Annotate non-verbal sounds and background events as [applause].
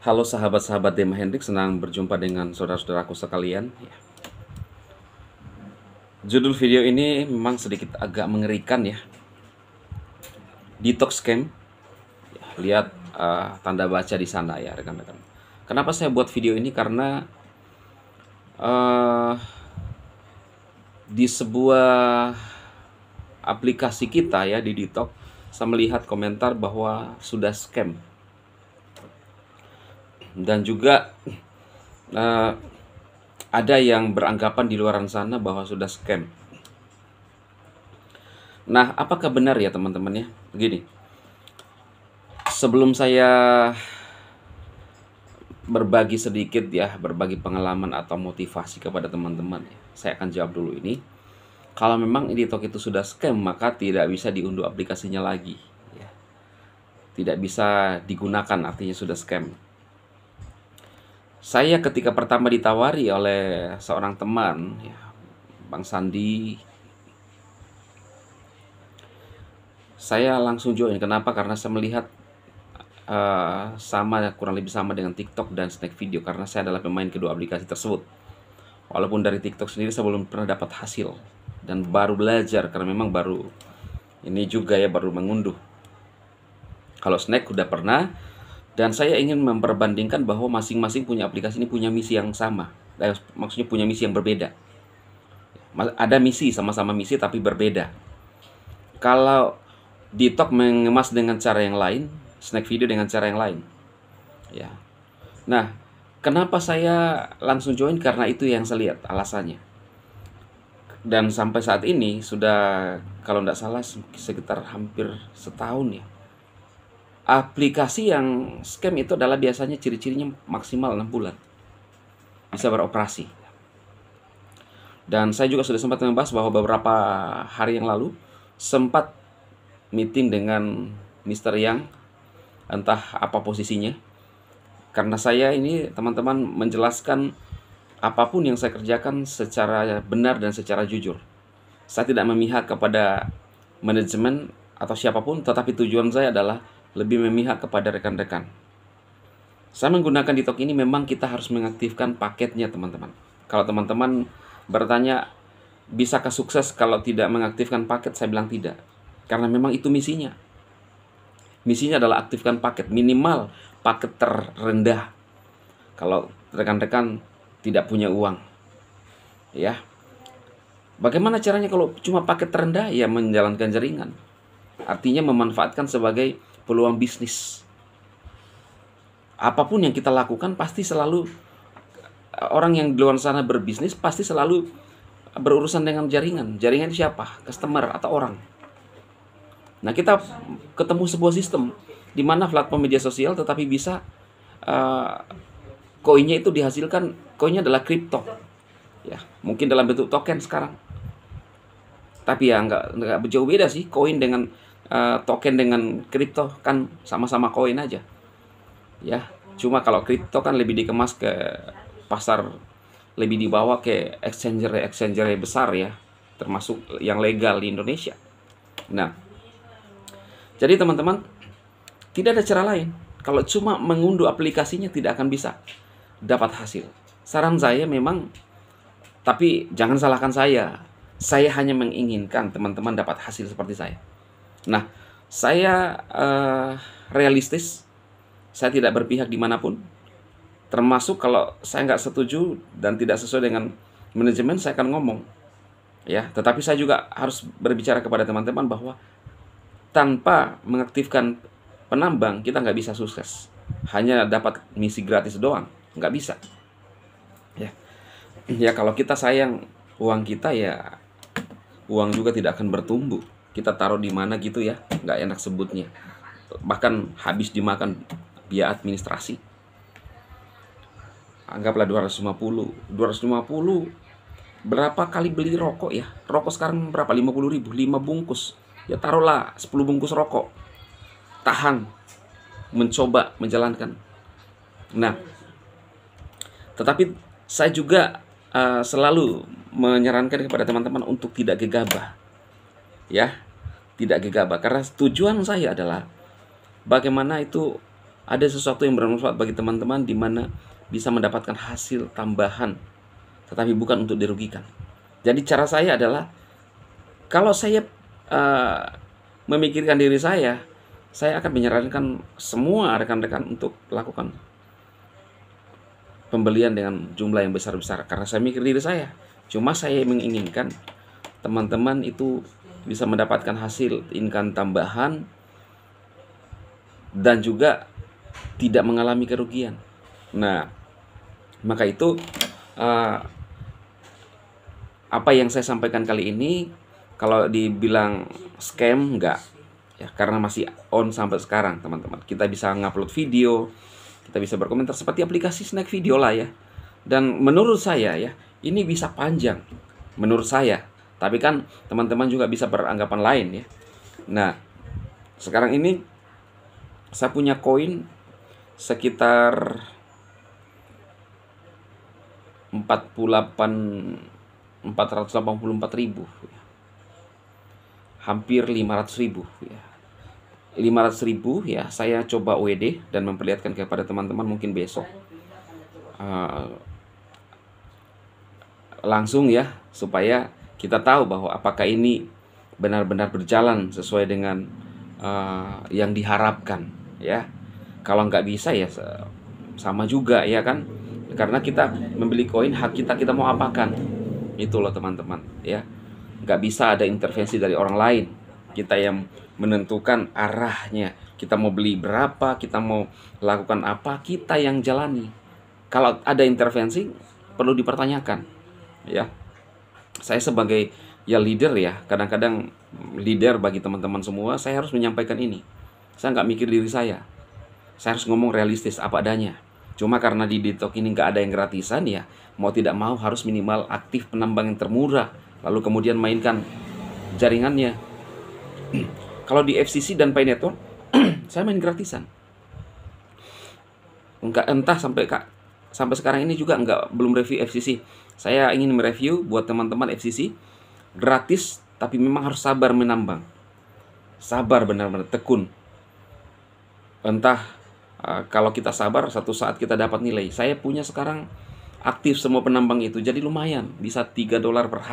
Halo sahabat-sahabat Dema Hendrik, senang berjumpa dengan saudara-saudaraku sekalian. Ya. Judul video ini memang sedikit agak mengerikan ya. Detox scam. Ya, lihat uh, tanda baca di sana ya rekan-rekan. Kenapa saya buat video ini karena uh, di sebuah aplikasi kita ya di Detox, saya melihat komentar bahwa sudah scam dan juga uh, ada yang beranggapan di luar sana bahwa sudah scam. Nah, apakah benar ya teman-teman ya? Begini, sebelum saya berbagi sedikit ya, berbagi pengalaman atau motivasi kepada teman-teman, saya akan jawab dulu ini. Kalau memang Editok itu sudah scam, maka tidak bisa diunduh aplikasinya lagi. Ya. Tidak bisa digunakan, artinya sudah scam. Saya ketika pertama ditawari oleh seorang teman, ya, Bang Sandi, saya langsung join. Kenapa? Karena saya melihat uh, sama kurang lebih sama dengan TikTok dan Snack Video karena saya adalah pemain kedua aplikasi tersebut. Walaupun dari TikTok sendiri saya belum pernah dapat hasil dan baru belajar karena memang baru ini juga ya baru mengunduh. Kalau Snack udah pernah, dan saya ingin memperbandingkan bahwa masing-masing punya aplikasi ini punya misi yang sama. Eh, maksudnya punya misi yang berbeda. Ada misi, sama-sama misi tapi berbeda. Kalau di Ditok mengemas dengan cara yang lain, snack video dengan cara yang lain. Ya. Nah, kenapa saya langsung join karena itu yang saya lihat alasannya dan sampai saat ini sudah kalau tidak salah sekitar hampir setahun ya aplikasi yang scam itu adalah biasanya ciri-cirinya maksimal 6 bulan bisa beroperasi. Dan saya juga sudah sempat membahas bahwa beberapa hari yang lalu sempat meeting dengan Mr. Yang entah apa posisinya. Karena saya ini teman-teman menjelaskan apapun yang saya kerjakan secara benar dan secara jujur. Saya tidak memihak kepada manajemen atau siapapun, tetapi tujuan saya adalah lebih memihak kepada rekan-rekan. Saya menggunakan di ini memang kita harus mengaktifkan paketnya teman-teman. Kalau teman-teman bertanya bisakah sukses kalau tidak mengaktifkan paket, saya bilang tidak. Karena memang itu misinya. Misinya adalah aktifkan paket minimal paket terendah. Kalau rekan-rekan tidak punya uang. Ya. Bagaimana caranya kalau cuma paket terendah ya menjalankan jaringan. Artinya memanfaatkan sebagai peluang bisnis. Apapun yang kita lakukan pasti selalu orang yang di luar sana berbisnis pasti selalu berurusan dengan jaringan. Jaringan itu siapa? Customer atau orang. Nah, kita ketemu sebuah sistem di mana platform media sosial tetapi bisa uh, koinnya itu dihasilkan koinnya adalah kripto. Ya, mungkin dalam bentuk token sekarang. Tapi ya nggak nggak jauh beda sih koin dengan Eh, token dengan kripto kan sama-sama koin aja ya cuma kalau kripto kan lebih dikemas ke pasar lebih dibawa ke exchanger exchanger besar ya termasuk yang legal di Indonesia nah jadi teman-teman tidak ada cara lain kalau cuma mengunduh aplikasinya tidak akan bisa dapat hasil saran saya memang tapi jangan salahkan saya saya hanya menginginkan teman-teman dapat hasil seperti saya Nah, saya uh, realistis, saya tidak berpihak dimanapun, termasuk kalau saya nggak setuju dan tidak sesuai dengan manajemen, saya akan ngomong. Ya, tetapi saya juga harus berbicara kepada teman-teman bahwa tanpa mengaktifkan penambang kita nggak bisa sukses. Hanya dapat misi gratis doang, nggak bisa. Ya, ya kalau kita sayang uang kita ya uang juga tidak akan bertumbuh kita taruh di mana gitu ya nggak enak sebutnya bahkan habis dimakan biaya administrasi anggaplah 250 250 berapa kali beli rokok ya rokok sekarang berapa 50 ribu 5 bungkus ya taruhlah 10 bungkus rokok tahan mencoba menjalankan nah tetapi saya juga uh, selalu menyarankan kepada teman-teman untuk tidak gegabah ya tidak gegabah karena tujuan saya adalah bagaimana itu ada sesuatu yang bermanfaat bagi teman-teman di mana bisa mendapatkan hasil tambahan tetapi bukan untuk dirugikan. Jadi cara saya adalah kalau saya uh, memikirkan diri saya, saya akan menyarankan semua rekan-rekan untuk melakukan pembelian dengan jumlah yang besar-besar karena saya mikir diri saya. Cuma saya menginginkan teman-teman itu bisa mendapatkan hasil income tambahan dan juga tidak mengalami kerugian. Nah, maka itu uh, apa yang saya sampaikan kali ini kalau dibilang scam enggak ya karena masih on sampai sekarang teman-teman. Kita bisa ngupload video, kita bisa berkomentar seperti aplikasi snack video lah ya. Dan menurut saya ya, ini bisa panjang menurut saya tapi kan teman-teman juga bisa beranggapan lain ya. Nah, sekarang ini saya punya koin sekitar 48 484 ribu hampir 500 ribu ya 500 ya. ribu ya saya coba WD e dan memperlihatkan kepada teman-teman mungkin besok uh, langsung ya supaya kita tahu bahwa apakah ini benar-benar berjalan sesuai dengan uh, yang diharapkan ya kalau nggak bisa ya sama juga ya kan karena kita membeli koin hak kita kita mau apakan itu loh teman-teman ya nggak bisa ada intervensi dari orang lain kita yang menentukan arahnya kita mau beli berapa kita mau lakukan apa kita yang jalani kalau ada intervensi perlu dipertanyakan ya saya sebagai ya leader ya kadang-kadang leader bagi teman-teman semua saya harus menyampaikan ini saya nggak mikir diri saya saya harus ngomong realistis apa adanya cuma karena di detox ini nggak ada yang gratisan ya mau tidak mau harus minimal aktif penambang yang termurah lalu kemudian mainkan jaringannya [clears throat] kalau di FCC dan Pay Network [clears throat] saya main gratisan nggak entah sampai kak sampai sekarang ini juga nggak belum review FCC saya ingin mereview buat teman-teman FCC. Gratis, tapi memang harus sabar menambang. Sabar benar-benar, tekun. Entah uh, kalau kita sabar, satu saat kita dapat nilai. Saya punya sekarang aktif semua penambang itu, jadi lumayan. Bisa 3 dolar per hari.